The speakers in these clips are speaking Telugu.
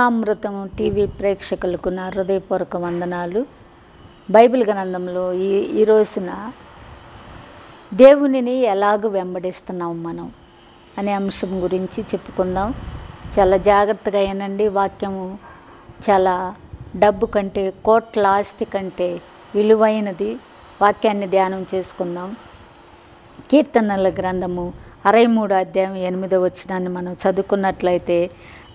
కృపామృతం టీవీ ప్రేక్షకులకు నా హృదయపూర్వక వందనాలు బైబిల్ గ్రంథంలో ఈ ఈ రోజున దేవునిని ఎలాగ వెంబడిస్తున్నాం మనం అనే అంశం గురించి చెప్పుకుందాం చాలా జాగ్రత్తగా అయినండి వాక్యము చాలా డబ్బు కంటే కోట్ల ఆస్తి కంటే విలువైనది వాక్యాన్ని ధ్యానం చేసుకుందాం కీర్తనల గ్రంథము అరవై మూడు అధ్యాయం ఎనిమిదో వచ్చినాన్ని మనం చదువుకున్నట్లయితే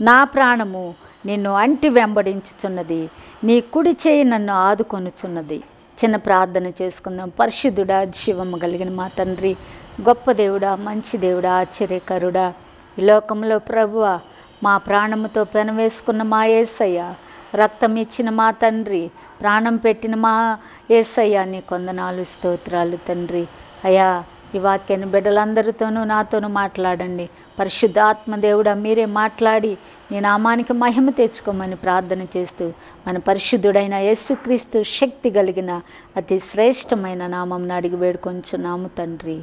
నా ప్రాణము నిన్ను అంటి వెంబడించుచున్నది నీ కుడి చేయి నన్ను ఆదుకొనుచున్నది చిన్న ప్రార్థన చేసుకుందాం పరిశుద్ధుడా జీవము కలిగిన మా తండ్రి గొప్ప దేవుడా మంచి దేవుడా ఆశ్చర్యకరుడా ఈ లోకంలో ప్రభువ మా ప్రాణముతో పెనవేసుకున్న మా ఏసయ్య రక్తం ఇచ్చిన మా తండ్రి ప్రాణం పెట్టిన మా ఏసయ్య నీ కొందనాలు స్తోత్రాలు తండ్రి అయా ఈ వాక్యాన్ని బిడ్డలందరితోనూ నాతోనూ మాట్లాడండి పరిశుద్ధాత్మ దేవుడా మీరే మాట్లాడి నీ నామానికి మహిమ తెచ్చుకోమని ప్రార్థన చేస్తూ మన పరిశుద్ధుడైన యేసుక్రీస్తు శక్తి కలిగిన అతి శ్రేష్టమైన నామం అడిగి వేడుకొంచున్నాము తండ్రి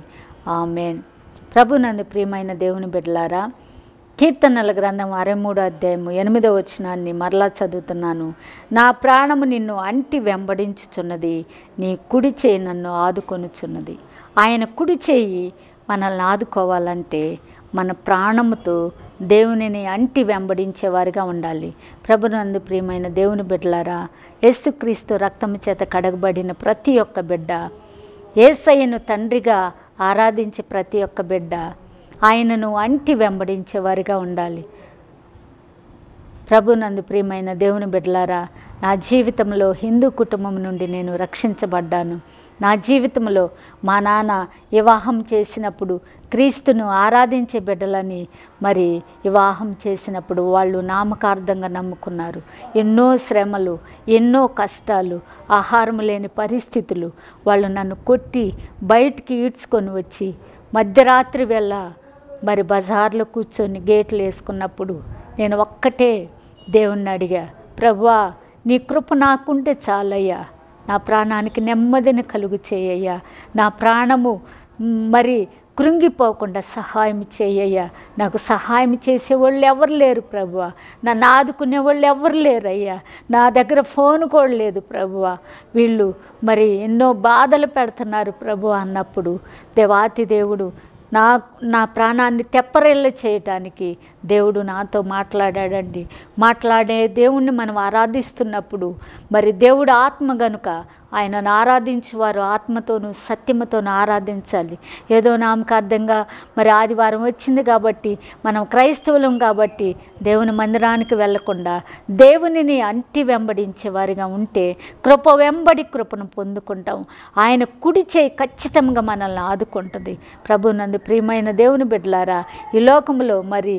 ఆమెన్ ప్రభునందు ప్రియమైన దేవుని బిడ్డలారా కీర్తనల గ్రంథం అరవై మూడో అధ్యాయము ఎనిమిదో వచనాన్ని మరలా చదువుతున్నాను నా ప్రాణము నిన్ను అంటి వెంబడించుచున్నది నీ కుడి చేయి నన్ను ఆదుకొనుచున్నది ఆయన కుడి చేయి మనల్ని ఆదుకోవాలంటే మన ప్రాణముతో దేవునిని అంటి వెంబడించేవారిగా ఉండాలి ప్రభునందు ప్రియమైన దేవుని బిడ్డలారా యేసుక్రీస్తు రక్తము చేత కడగబడిన ప్రతి ఒక్క బిడ్డ ఏసయ్యను తండ్రిగా ఆరాధించే ప్రతి ఒక్క బిడ్డ ఆయనను అంటి వెంబడించేవారిగా ఉండాలి ప్రభునందు ప్రియమైన దేవుని బిడ్డలారా నా జీవితంలో హిందూ కుటుంబం నుండి నేను రక్షించబడ్డాను నా జీవితంలో మా నాన్న వివాహం చేసినప్పుడు క్రీస్తును ఆరాధించే బిడ్డలని మరి వివాహం చేసినప్పుడు వాళ్ళు నామకార్థంగా నమ్ముకున్నారు ఎన్నో శ్రమలు ఎన్నో కష్టాలు ఆహారం లేని పరిస్థితులు వాళ్ళు నన్ను కొట్టి బయటికి ఈడ్చుకొని వచ్చి మధ్యరాత్రి వేళ మరి బజార్లో కూర్చొని గేట్లు వేసుకున్నప్పుడు నేను ఒక్కటే దేవుణ్ణి అడిగా ప్రభువా నీ కృప నాకుంటే చాలయ్యా నా ప్రాణానికి నెమ్మదిని కలుగు చేయ్యా నా ప్రాణము మరి కృంగిపోకుండా సహాయం చేయయ్యా నాకు సహాయం చేసేవాళ్ళు ఎవరు లేరు ప్రభువ నన్ను ఆదుకునేవాళ్ళు వాళ్ళు ఎవరు లేరయ్యా నా దగ్గర ఫోన్ కూడా లేదు ప్రభువ వీళ్ళు మరి ఎన్నో బాధలు పెడుతున్నారు ప్రభు అన్నప్పుడు దేవాతి దేవుడు నా నా ప్రాణాన్ని తెప్పరిల్ల చేయటానికి దేవుడు నాతో మాట్లాడాడండి మాట్లాడే దేవుణ్ణి మనం ఆరాధిస్తున్నప్పుడు మరి దేవుడు ఆత్మ గనుక ఆయనను ఆరాధించేవారు ఆత్మతోనూ సత్యమతోనూ ఆరాధించాలి ఏదో అర్థంగా మరి ఆదివారం వచ్చింది కాబట్టి మనం క్రైస్తవులం కాబట్టి దేవుని మందిరానికి వెళ్లకుండా దేవునిని అంటి వెంబడించేవారిగా ఉంటే కృప వెంబడి కృపను పొందుకుంటాం ఆయన కుడి చేయి ఖచ్చితంగా మనల్ని ఆదుకుంటుంది ప్రభు నందు ప్రియమైన దేవుని బిడ్డలారా ఈ లోకంలో మరి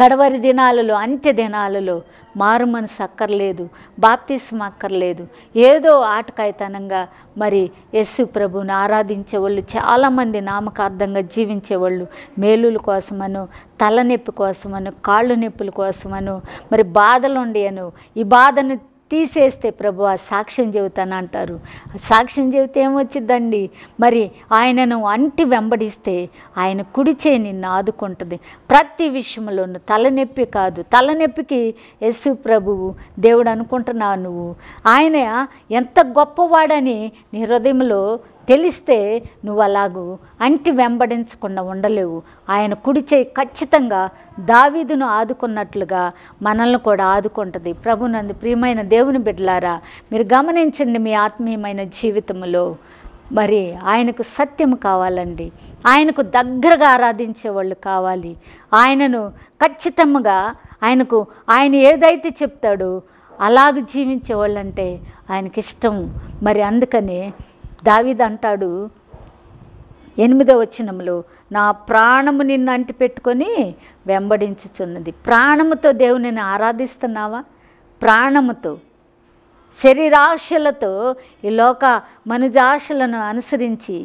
కడవరి దినాలలో అంత్య దినాలలో మారుమనసు అక్కర్లేదు బాప్తీసం అక్కర్లేదు ఏదో ఆటకాయతనంగా మరి యస్సు ప్రభుని ఆరాధించేవాళ్ళు చాలామంది నామకార్థంగా జీవించేవాళ్ళు మేలుల కోసమను తలనొప్పి కోసమను కాళ్ళు నొప్పుల కోసమను మరి బాధలు అను ఈ బాధను తీసేస్తే ప్రభు ఆ సాక్ష్యం చెబుతాను అంటారు సాక్ష్యం చెబితే ఏమొచ్చిద్దండి మరి ఆయనను అంటి వెంబడిస్తే ఆయన కుడిచే నిన్ను ఆదుకుంటుంది ప్రతి విషయంలోనూ తలనొప్పి కాదు తలనొప్పికి యస్సు ప్రభువు దేవుడు అనుకుంటున్నావు నువ్వు ఆయన ఎంత గొప్పవాడని నీ హృదయంలో తెలిస్తే నువ్వు అలాగూ అంటి వెంబడించకుండా ఉండలేవు ఆయన కుడి చేయి ఖచ్చితంగా దావీదును ఆదుకున్నట్లుగా మనల్ని కూడా ఆదుకుంటుంది ప్రభునందు ప్రియమైన దేవుని బిడ్డలారా మీరు గమనించండి మీ ఆత్మీయమైన జీవితంలో మరి ఆయనకు సత్యం కావాలండి ఆయనకు దగ్గరగా ఆరాధించే వాళ్ళు కావాలి ఆయనను ఖచ్చితంగా ఆయనకు ఆయన ఏదైతే చెప్తాడో అలాగ జీవించే వాళ్ళంటే ఆయనకిష్టం మరి అందుకనే దావిదంటాడు ఎనిమిదో వచ్చినంలో నా ప్రాణము నిన్ను అంటిపెట్టుకొని వెంబడించుచున్నది ప్రాణముతో దేవుని ఆరాధిస్తున్నావా ప్రాణముతో శరీరాశలతో ఈ లోక మనుజాశలను అనుసరించి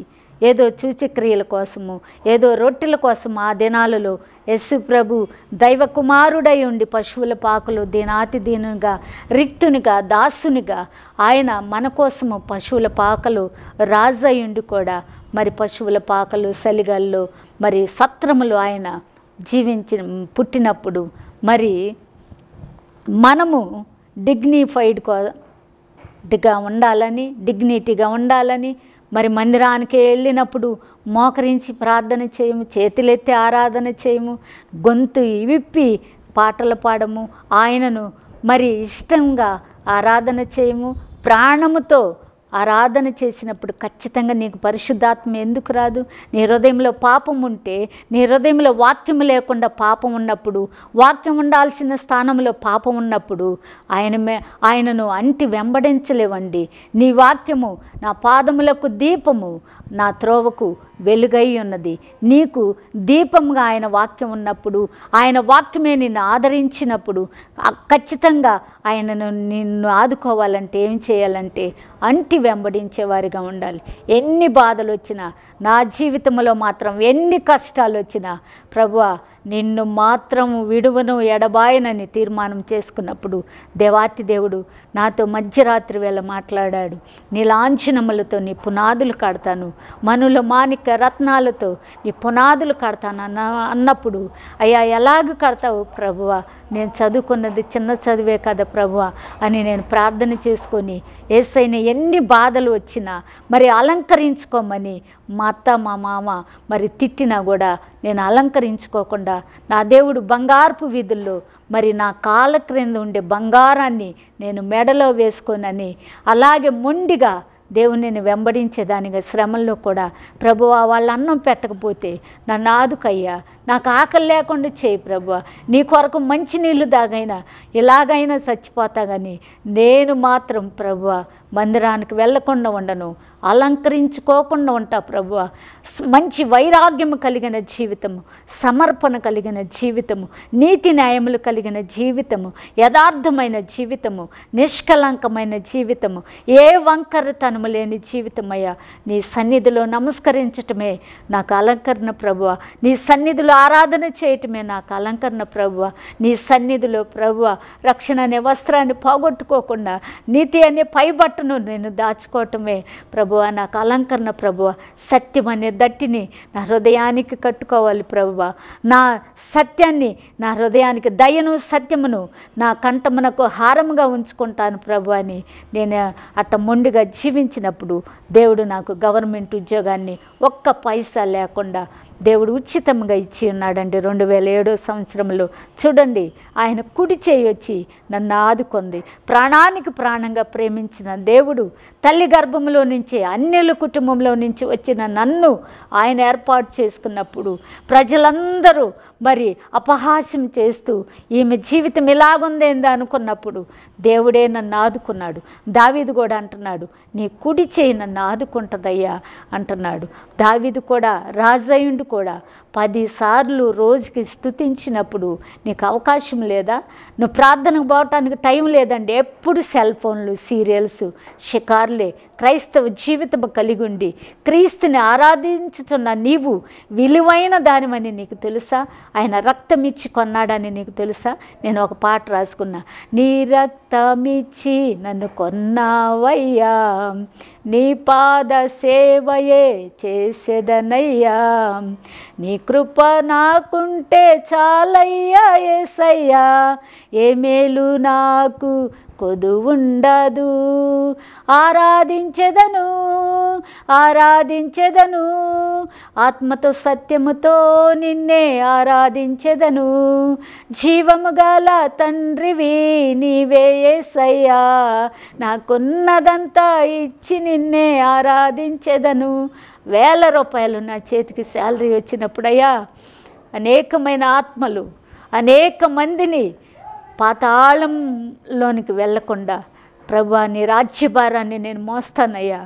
ఏదో చూచక్రియల కోసము ఏదో రొట్టెల కోసము ఆ దినాలలో యస్సు ప్రభు దైవ కుమారుడై ఉండి పశువుల పాకలు దీనాతి దీనుగా రిక్తునిగా దాసునిగా ఆయన మన కోసము పశువుల పాకలు రాజయ్యుండి కూడా మరి పశువుల పాకలు సలిగల్లో మరి సత్రములు ఆయన జీవించి పుట్టినప్పుడు మరి మనము డిగ్నిఫైడ్గా ఉండాలని డిగ్నిటీగా ఉండాలని మరి మందిరానికి వెళ్ళినప్పుడు మోకరించి ప్రార్థన చేయము చేతులెత్తి ఆరాధన చేయము గొంతు విప్పి పాటలు పాడము ఆయనను మరి ఇష్టంగా ఆరాధన చేయము ప్రాణముతో ఆరాధన చేసినప్పుడు ఖచ్చితంగా నీకు పరిశుద్ధాత్మ ఎందుకు రాదు నీ హృదయంలో పాపం ఉంటే నీ హృదయంలో వాక్యం లేకుండా పాపం ఉన్నప్పుడు వాక్యం ఉండాల్సిన స్థానంలో పాపం ఉన్నప్పుడు ఆయన ఆయనను అంటి వెంబడించలేవండి నీ వాక్యము నా పాదములకు దీపము నా త్రోవకు వెలుగై ఉన్నది నీకు దీపంగా ఆయన వాక్యం ఉన్నప్పుడు ఆయన వాక్యమే నిన్ను ఆదరించినప్పుడు ఖచ్చితంగా ఆయనను నిన్ను ఆదుకోవాలంటే ఏం చేయాలంటే అంటి వెంబడించేవారిగా ఉండాలి ఎన్ని బాధలు వచ్చినా నా జీవితంలో మాత్రం ఎన్ని కష్టాలు వచ్చినా ప్రభు నిన్ను మాత్రం విడువను ఎడబాయనని తీర్మానం చేసుకున్నప్పుడు దేవాతి దేవుడు నాతో మధ్యరాత్రి వేళ మాట్లాడాడు నీ లాంఛనములతో నీ పునాదులు కడతాను మనుల మానిక రత్నాలతో నీ పునాదులు కడతాను అన్న అన్నప్పుడు అయ్యా ఎలాగ కడతావు ప్రభువ నేను చదువుకున్నది చిన్న చదివే కదా ప్రభువ అని నేను ప్రార్థన చేసుకొని ఏసైన ఎన్ని బాధలు వచ్చినా మరి అలంకరించుకోమని మా అత్త మా మామ మరి తిట్టినా కూడా నేను అలంకరించుకోకుండా నా దేవుడు బంగారపు వీధుల్లో మరి నా కాల క్రింద ఉండే బంగారాన్ని నేను మెడలో వేసుకోనని అలాగే మొండిగా దేవుని వెంబడించేదానిగా శ్రమల్లో కూడా ప్రభువ వాళ్ళ అన్నం పెట్టకపోతే నన్ను ఆదుకయ్యా నాకు ఆకలి లేకుండా చేయి ప్రభు నీ కొరకు మంచి నీళ్లు దాగైనా ఎలాగైనా చచ్చిపోతా కానీ నేను మాత్రం ప్రభు మందిరానికి వెళ్ళకుండా ఉండను అలంకరించుకోకుండా ఉంటా ప్రభు మంచి వైరాగ్యము కలిగిన జీవితము సమర్పణ కలిగిన జీవితము నీతి న్యాయములు కలిగిన జీవితము యథార్థమైన జీవితము నిష్కలంకమైన జీవితము ఏ వంకరతనము లేని జీవితమయ్యా నీ సన్నిధిలో నమస్కరించటమే నాకు అలంకరణ ప్రభువ నీ సన్నిధిలో ఆరాధన చేయటమే నాకు అలంకరణ ప్రభువ నీ సన్నిధిలో ప్రభువ రక్షణ అనే వస్త్రాన్ని పోగొట్టుకోకుండా నీతి అనే పైబట్టును నేను దాచుకోవటమే ప్రభు ప్రభువ నాకు అలంకరణ ప్రభువ సత్యం అనే దట్టిని నా హృదయానికి కట్టుకోవాలి ప్రభువ నా సత్యాన్ని నా హృదయానికి దయను సత్యమును నా కంఠమునకు హారముగా ఉంచుకుంటాను ప్రభు అని నేను అట్ట మొండిగా జీవించినప్పుడు దేవుడు నాకు గవర్నమెంట్ ఉద్యోగాన్ని ఒక్క పైసా లేకుండా దేవుడు ఉచితంగా ఇచ్చి ఉన్నాడండి రెండు వేల ఏడో సంవత్సరంలో చూడండి ఆయన కుడి చేయొచ్చి నన్ను ఆదుకుంది ప్రాణానికి ప్రాణంగా ప్రేమించిన దేవుడు తల్లి గర్భంలో నుంచి అన్యుల కుటుంబంలో నుంచి వచ్చిన నన్ను ఆయన ఏర్పాటు చేసుకున్నప్పుడు ప్రజలందరూ మరి అపహాస్యం చేస్తూ ఈమె జీవితం ఇలాగుందేందా అనుకున్నప్పుడు దేవుడే నన్ను ఆదుకున్నాడు దావీదు కూడా అంటున్నాడు నీ కుడి చేయి నన్ను ఆదుకుంటుందయ్యా అంటున్నాడు దావీదు కూడా రాజయుండు కూడా పదిసార్లు రోజుకి స్థుతించినప్పుడు నీకు అవకాశం లేదా నువ్వు ప్రార్థనకు పోవటానికి టైం లేదండి ఎప్పుడు సెల్ ఫోన్లు సీరియల్స్ షికార్లే క్రైస్తవ జీవితం కలిగి ఉండి క్రీస్తుని ఆరాధించుతున్న నీవు విలువైన దానివని నీకు తెలుసా ఆయన రక్తమిచ్చి కొన్నాడని నీకు తెలుసా నేను ఒక పాట రాసుకున్నా నీ రక్తమిచ్చి నన్ను కొన్నావయ్యా నీ పాద సేవయే చేసేదనయ్యా నీ కృప నాకుంటే చాలయ్యా ఏసయ్యా ఏ మేలు నాకు ఉండదు ఆరాధించెదను ఆరాధించెదను ఆత్మతో సత్యముతో నిన్నే ఆరాధించెదను జీవము గల తండ్రివి నీవే ఏసయ్యా నాకున్నదంతా ఇచ్చి నిన్నే ఆరాధించెదను వేల రూపాయలు నా చేతికి శాలరీ వచ్చినప్పుడయ్యా అనేకమైన ఆత్మలు అనేక మందిని పాతాళంలోనికి వెళ్లకుండా ప్రభా నీ రాజ్యభారాన్ని నేను మోస్తానయ్యా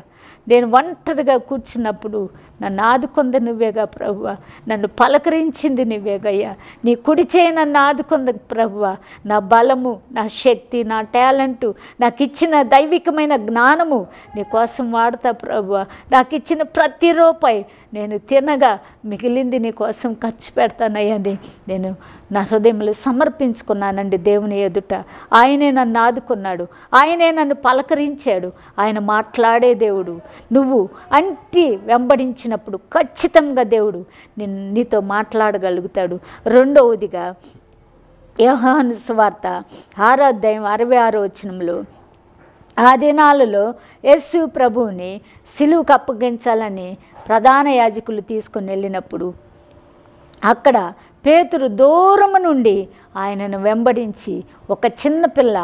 నేను ఒంటరిగా కూర్చున్నప్పుడు నన్ను ఆదుకుంద నువ్వేగా ప్రభువ నన్ను పలకరించింది నువ్వేగయ్యా నీ కుడిచే నన్ను ఆదుకుంద ప్రభువ నా బలము నా శక్తి నా టాలెంటు నాకు ఇచ్చిన దైవికమైన జ్ఞానము నీ కోసం వాడతా ప్రభువ నాకు ఇచ్చిన ప్రతి రూపాయి నేను తినగా మిగిలింది నీ కోసం ఖర్చు పెడతానయ్యని నేను నా హృదయంలో సమర్పించుకున్నానండి దేవుని ఎదుట ఆయనే నన్ను ఆదుకున్నాడు ఆయనే నన్ను పలకరించాడు ఆయన మాట్లాడే దేవుడు నువ్వు అంటి వెంబడించినప్పుడు ఖచ్చితంగా దేవుడు నిన్ను నీతో మాట్లాడగలుగుతాడు రెండవదిగా యోహాను సువార్త ఆరాధ్యాయం అరవై ఆరో వచనంలో ఆ దినాలలో యస్సు ప్రభువుని సిలువుకు అప్పగించాలని ప్రధాన యాజకులు తీసుకుని వెళ్ళినప్పుడు అక్కడ పేతురు దూరము నుండి ఆయనను వెంబడించి ఒక చిన్న పిల్ల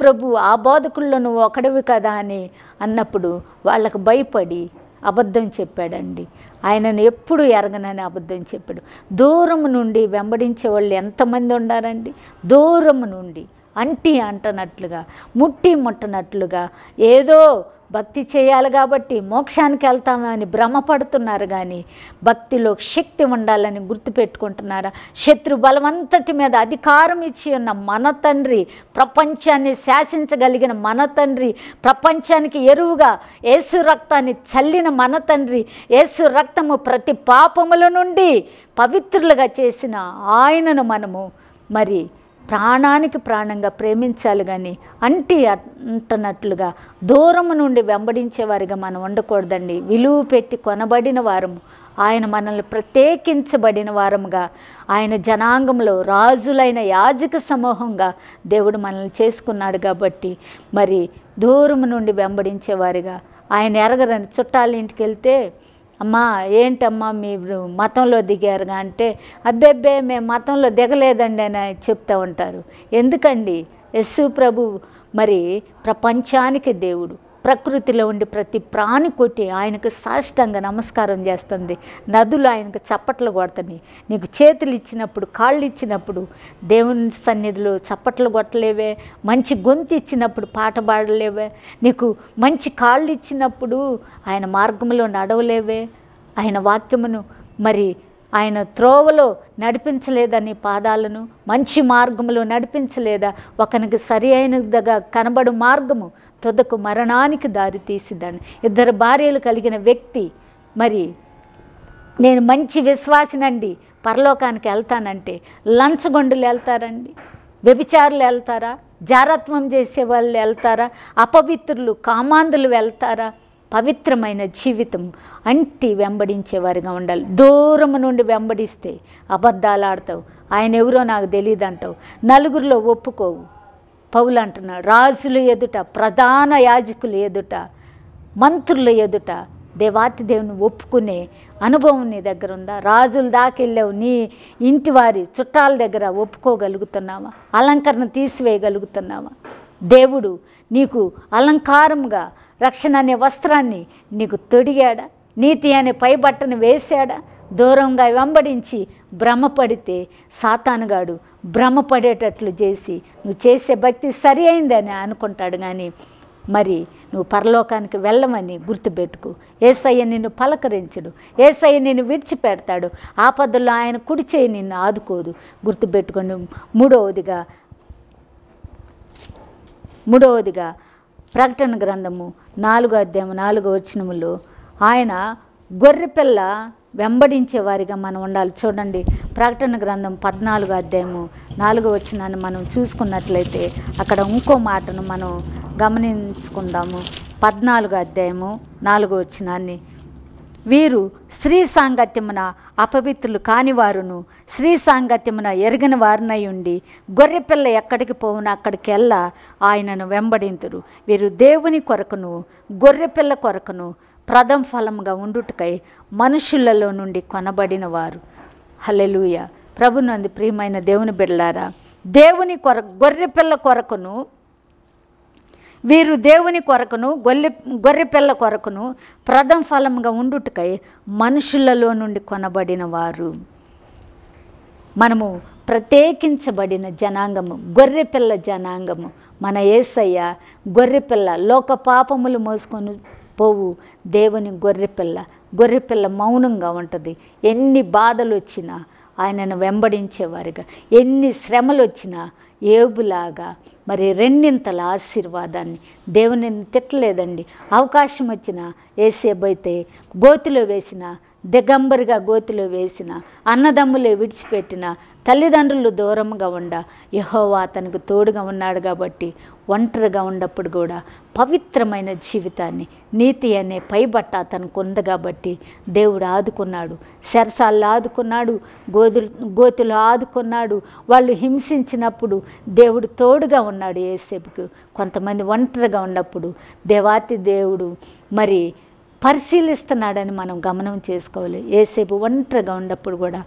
ప్రభు ఆ బోధకుల్లో నువ్వు ఒకడివి కదా అని అన్నప్పుడు వాళ్ళకు భయపడి అబద్ధం చెప్పాడండి ఆయనను ఎప్పుడు ఎరగనని అబద్ధం చెప్పాడు దూరం నుండి వెంబడించే వాళ్ళు ఎంతమంది ఉండారండి దూరం నుండి అంటి అంటనట్లుగా ముట్టి ముట్టనట్లుగా ఏదో భక్తి చేయాలి కాబట్టి మోక్షానికి వెళ్తామని భ్రమపడుతున్నారు కానీ భక్తిలో శక్తి ఉండాలని గుర్తుపెట్టుకుంటున్నారు శత్రు బలమంతటి మీద అధికారం ఇచ్చి ఉన్న మన తండ్రి ప్రపంచాన్ని శాసించగలిగిన మన తండ్రి ప్రపంచానికి ఎరువుగా యేసు రక్తాన్ని చల్లిన మన తండ్రి యేసు రక్తము ప్రతి పాపముల నుండి పవిత్రులుగా చేసిన ఆయనను మనము మరి ప్రాణానికి ప్రాణంగా ప్రేమించాలి కానీ అంటి అంటున్నట్లుగా దూరం నుండి వెంబడించేవారిగా మనం ఉండకూడదండి విలువ పెట్టి కొనబడిన వారము ఆయన మనల్ని ప్రత్యేకించబడిన వారముగా ఆయన జనాంగంలో రాజులైన యాజక సమూహంగా దేవుడు మనల్ని చేసుకున్నాడు కాబట్టి మరి దూరం నుండి వెంబడించేవారిగా ఆయన ఎరగరని చుట్టాల ఇంటికి వెళ్తే అమ్మా ఏంటమ్మా మీరు మతంలో దిగారు అంటే అబ్బెబ్బే మేము మతంలో దిగలేదండి అని చెప్తూ ఉంటారు ఎందుకండి యస్సు ప్రభు మరి ప్రపంచానికి దేవుడు ప్రకృతిలో ఉండి ప్రతి ప్రాణి కొట్టి ఆయనకు సాష్టంగా నమస్కారం చేస్తుంది నదులు ఆయనకు చప్పట్లు కొడతాయి నీకు చేతులు ఇచ్చినప్పుడు కాళ్ళు ఇచ్చినప్పుడు దేవుని సన్నిధిలో చప్పట్లు కొట్టలేవే మంచి గొంతు ఇచ్చినప్పుడు పాట పాడలేవే నీకు మంచి కాళ్ళు ఇచ్చినప్పుడు ఆయన మార్గంలో నడవలేవే ఆయన వాక్యమును మరి ఆయన త్రోవలో నడిపించలేదని పాదాలను మంచి మార్గములో నడిపించలేదా ఒకనికి సరి అయినదిగా కనబడు మార్గము తొదకు మరణానికి దారి తీసిద్దాన్ని ఇద్దరు భార్యలు కలిగిన వ్యక్తి మరి నేను మంచి విశ్వాసినండి పరలోకానికి వెళ్తానంటే లంచగొండులు వెళ్తారండి వ్యభిచారులు వెళ్తారా జారత్వం చేసే వాళ్ళు వెళ్తారా అపవిత్రులు కామాందులు వెళ్తారా పవిత్రమైన జీవితం అంటి వెంబడించేవారిగా ఉండాలి దూరం నుండి వెంబడిస్తే అబద్ధాలు ఆడతావు ఆయన ఎవరో నాకు తెలియదు అంటావు నలుగురిలో ఒప్పుకోవు పౌలు అంటున్నాడు రాజుల ఎదుట ప్రధాన యాజకుల ఎదుట మంత్రుల ఎదుట దేవాతి దేవుని ఒప్పుకునే అనుభవం నీ దగ్గర ఉందా రాజులు దాకెళ్ళావు నీ ఇంటి వారి చుట్టాల దగ్గర ఒప్పుకోగలుగుతున్నావా అలంకరణ తీసివేయగలుగుతున్నావా దేవుడు నీకు అలంకారంగా రక్షణ అనే వస్త్రాన్ని నీకు తొడిగాడా నీతి అనే పై బట్టను వేశాడా దూరంగా వెంబడించి భ్రమపడితే సాతానుగాడు భ్రమపడేటట్లు చేసి నువ్వు చేసే భక్తి సరి అయిందని అనుకుంటాడు కానీ మరి నువ్వు పరలోకానికి వెళ్ళమని గుర్తుపెట్టుకు ఏసయ్య నిన్ను పలకరించడు ఏసయ్య నిన్ను విడిచిపెడతాడు ఆపదల్లో ఆయన కుడిచేయి నిన్ను ఆదుకోదు గుర్తుపెట్టుకొని మూడవదిగా మూడవదిగా ప్రకటన గ్రంథము నాలుగో అధ్యాయం నాలుగో వచనములో ఆయన గొర్రెపిల్ల వెంబడించేవారిగా మనం ఉండాలి చూడండి ప్రకటన గ్రంథం పద్నాలుగు అధ్యాయము నాలుగో వచ్చినాన్ని మనం చూసుకున్నట్లయితే అక్కడ ఇంకో మాటను మనం గమనించుకుందాము పద్నాలుగు అధ్యాయము నాలుగో వచ్చినాన్ని వీరు స్త్రీ సాంగత్యమున అపవిత్రులు కానివారును స్త్రీ సాంగత్యమున ఎరిగిన వారినై ఉండి గొర్రెపిల్ల ఎక్కడికి పోవున అక్కడికెల్లా ఆయనను వెంబడింతురు వీరు దేవుని కొరకును గొర్రెపిల్ల కొరకును ప్రథమ ఫలంగా ఉండుటకై మనుషులలో నుండి కొనబడిన వారు హలెలుయ అంది ప్రియమైన దేవుని బిడ్డలారా దేవుని కొర గొర్రెపిల్ల కొరకును వీరు దేవుని కొరకును గొల్లె గొర్రెపిల్ల కొరకును ప్రథమ ఫలంగా ఉండుటకై మనుషులలో నుండి కొనబడిన వారు మనము ప్రత్యేకించబడిన జనాంగము గొర్రెపిల్ల జనాంగము మన ఏసయ్య గొర్రెపిల్ల లోక పాపములు మోసుకొని పోవు దేవుని గొర్రెపిల్ల గొర్రెపిల్ల మౌనంగా ఉంటుంది ఎన్ని బాధలు వచ్చినా ఆయనను వెంబడించేవారిగా ఎన్ని శ్రమలు వచ్చినా ఏబులాగా మరి రెండింతల ఆశీర్వాదాన్ని దేవుని తిట్టలేదండి అవకాశం వచ్చినా వేసేబైతే గోతిలో వేసినా దిగంబరిగా గోతిలో వేసిన అన్నదమ్ములే విడిచిపెట్టిన తల్లిదండ్రులు దూరంగా ఉండ యహోవా అతనికి తోడుగా ఉన్నాడు కాబట్టి ఒంటరిగా ఉన్నప్పుడు కూడా పవిత్రమైన జీవితాన్ని నీతి అనే పైబట్ట అతనికి ఉంది కాబట్టి దేవుడు ఆదుకున్నాడు శరసాల్లో ఆదుకున్నాడు గోదులు గోతులు ఆదుకున్నాడు వాళ్ళు హింసించినప్పుడు దేవుడు తోడుగా ఉన్నాడు ఏసేపుకు కొంతమంది ఒంటరిగా ఉన్నప్పుడు దేవాతి దేవుడు మరి పరిశీలిస్తున్నాడని మనం గమనం చేసుకోవాలి ఏసేపు ఒంటరిగా ఉన్నప్పుడు కూడా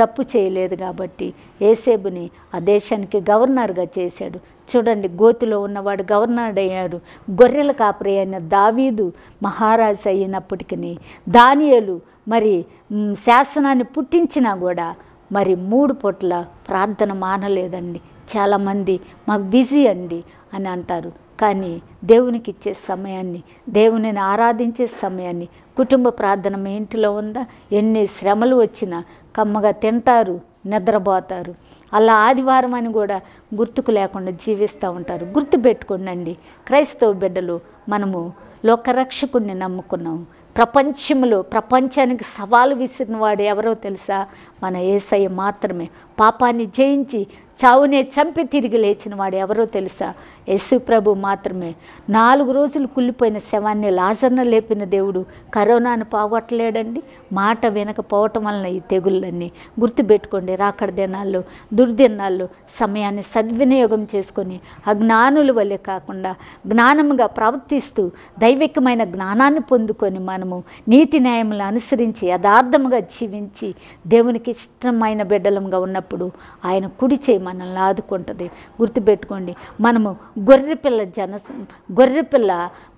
తప్పు చేయలేదు కాబట్టి ఏసేబుని ఆ దేశానికి గవర్నర్గా చేశాడు చూడండి గోతులో ఉన్నవాడు గవర్నర్ అయ్యాడు గొర్రెల కాపరి అయిన దావీదు మహారాజు అయినప్పటికీ దానియలు మరి శాసనాన్ని పుట్టించినా కూడా మరి మూడు పొట్ల ప్రార్థన మానలేదండి చాలామంది మాకు బిజీ అండి అని అంటారు కానీ దేవునికి ఇచ్చే సమయాన్ని దేవునిని ఆరాధించే సమయాన్ని కుటుంబ ప్రార్థన మీ ఇంటిలో ఉందా ఎన్ని శ్రమలు వచ్చినా కమ్మగా తింటారు నిద్రపోతారు అలా ఆదివారం అని కూడా గుర్తుకు లేకుండా జీవిస్తూ ఉంటారు గుర్తు గుర్తుపెట్టుకోండి క్రైస్తవ బిడ్డలు మనము లోకరక్షకుడిని నమ్ముకున్నాము ప్రపంచంలో ప్రపంచానికి సవాలు విసిరిన వాడు ఎవరో తెలుసా మన ఏసయ్య మాత్రమే పాపాన్ని జయించి చావునే చంపి తిరిగి లేచిన వాడు ఎవరో తెలుసా యేసు ప్రభు మాత్రమే నాలుగు రోజులు కుళ్ళిపోయిన శవాన్ని లాజర్న లేపిన దేవుడు కరోనాను పోగొట్టలేడండి మాట వినకపోవటం వలన ఈ తెగుళ్ళన్నీ గుర్తుపెట్టుకోండి రాకడ దినాల్లో దుర్దినాల్లో సమయాన్ని సద్వినియోగం చేసుకొని అజ్ఞానుల వల్లే కాకుండా జ్ఞానముగా ప్రవర్తిస్తూ దైవికమైన జ్ఞానాన్ని పొందుకొని మనము నీతి న్యాయములు అనుసరించి యథార్థముగా జీవించి దేవునికి ఇష్టమైన బిడ్డలంగా ఉన్నప్పుడు ఆయన కుడి చేయి మనల్ని ఆదుకుంటుంది గుర్తుపెట్టుకోండి మనము గొర్రెపిల్ల జన గొర్రెపిల్ల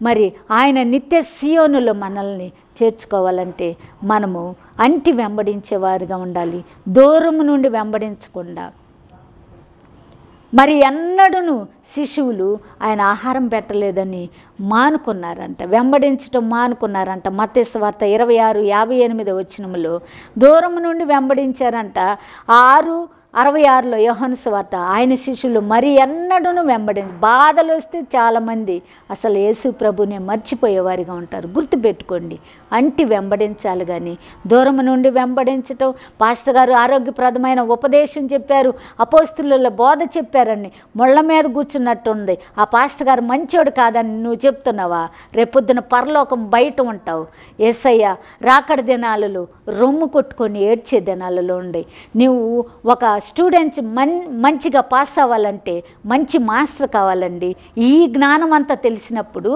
మరి ఆయన నిత్య సియోనులో మనల్ని చేర్చుకోవాలంటే మనము అంటి వెంబడించేవారుగా ఉండాలి దూరం నుండి వెంబడించకుండా మరి ఎన్నడూను శిశువులు ఆయన ఆహారం పెట్టలేదని మానుకున్నారంట వెంబడించటం మానుకున్నారంట మత్స్యవార్త ఇరవై ఆరు యాభై ఎనిమిది వచ్చినములో దూరం నుండి వెంబడించారంట ఆరు అరవై ఆరులో యోహన్స్ వార్త ఆయన శిష్యులు మరి ఎన్నడూను వెంబడింది బాధలు వస్తే చాలామంది అసలు యేసు ప్రభునే మర్చిపోయేవారిగా ఉంటారు గుర్తుపెట్టుకోండి అంటి వెంబడించాలి కానీ దూరం నుండి వెంబడించటం పాస్టర్ గారు ఆరోగ్యప్రదమైన ఉపదేశం చెప్పారు అపోస్తులలో బోధ చెప్పారని ముళ్ళ మీద కూర్చున్నట్టుంది ఆ పాస్టర్ గారు మంచోడు కాదని నువ్వు చెప్తున్నావా రేపొద్దున పరలోకం బయట ఉంటావు ఏసయ్య రాకడ దినాలలో రొమ్ము కొట్టుకొని ఏడ్చే దినాలలో ఉండే నువ్వు ఒక స్టూడెంట్స్ మన్ మంచిగా పాస్ అవ్వాలంటే మంచి మాస్టర్ కావాలండి ఈ జ్ఞానం అంతా తెలిసినప్పుడు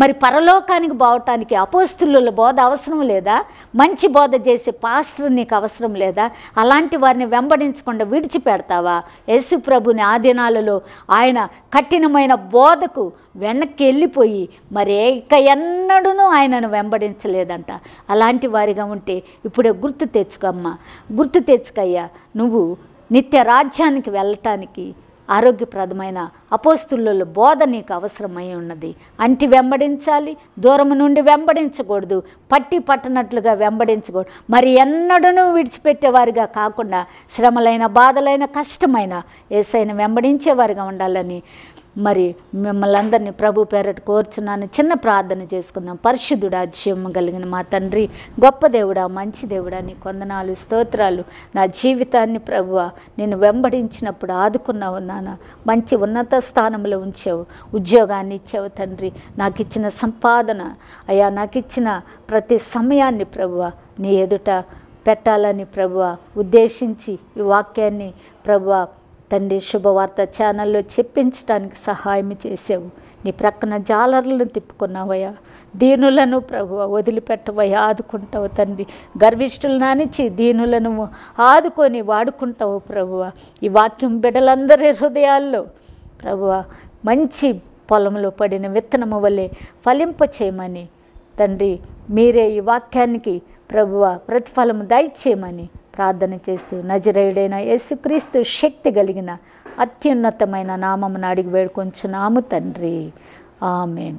మరి పరలోకానికి బావటానికి అపోస్తుల బోధ అవసరం లేదా మంచి బోధ చేసే పాస్టర్ నీకు అవసరం లేదా అలాంటి వారిని వెంబడించకుండా విడిచిపెడతావా యేసు ప్రభుని ఆధీనాలలో ఆయన కఠినమైన బోధకు వెనక్కి వెళ్ళిపోయి మరి ఇక ఎన్నడూ ఆయనను వెంబడించలేదంట అలాంటి వారిగా ఉంటే ఇప్పుడే గుర్తు తెచ్చుకమ్మా గుర్తు తెచ్చుకయ్యా నువ్వు నిత్య రాజ్యానికి వెళ్ళటానికి ఆరోగ్యప్రదమైన అపోస్తుల బోధ నీకు అవసరమై ఉన్నది అంటి వెంబడించాలి దూరం నుండి వెంబడించకూడదు పట్టి పట్టనట్లుగా వెంబడించకూడదు మరి ఎన్నడూ విడిచిపెట్టేవారిగా కాకుండా శ్రమలైన బాధలైన కష్టమైన ఏసైన వెంబడించేవారిగా ఉండాలని మరి మిమ్మల్ని అందరినీ ప్రభు పేరట కోర్చున్నాను చిన్న ప్రార్థన చేసుకుందాం పరిశుద్ధుడా జీవము కలిగిన మా తండ్రి గొప్ప దేవుడా మంచి దేవుడా నీ కొందనాలు స్తోత్రాలు నా జీవితాన్ని ప్రభువ నేను వెంబడించినప్పుడు ఆదుకున్నావు నాన్న మంచి ఉన్నత స్థానంలో ఉంచావు ఉద్యోగాన్ని ఇచ్చావు తండ్రి నాకు ఇచ్చిన సంపాదన అయ్యా నాకు ఇచ్చిన ప్రతి సమయాన్ని ప్రభువ నీ ఎదుట పెట్టాలని ప్రభువ ఉద్దేశించి ఈ వాక్యాన్ని ప్రభువ తండ్రి శుభవార్త ఛానల్లో చెప్పించడానికి సహాయం చేసావు నీ ప్రక్కన జాలర్లను తిప్పుకున్నావయ్యా దీనులను ప్రభు వదిలిపెట్టవయ్య ఆదుకుంటావు తండ్రి గర్విష్ఠులు నానిచ్చి దీనులను ఆదుకొని వాడుకుంటావు ప్రభువ ఈ వాక్యం బిడ్డలందరి హృదయాల్లో ప్రభువ మంచి పొలంలో పడిన విత్తనము వలె ఫలింపచేయమని తండ్రి మీరే ఈ వాక్యానికి ప్రభువ ప్రతిఫలము దయచేయమని ప్రార్థన చేస్తూ నజరేయుడైన యేసుక్రీస్తు శక్తి కలిగిన అత్యున్నతమైన నామమును అడిగి వేడుకొంచున్నాము తండ్రి ఆమెన్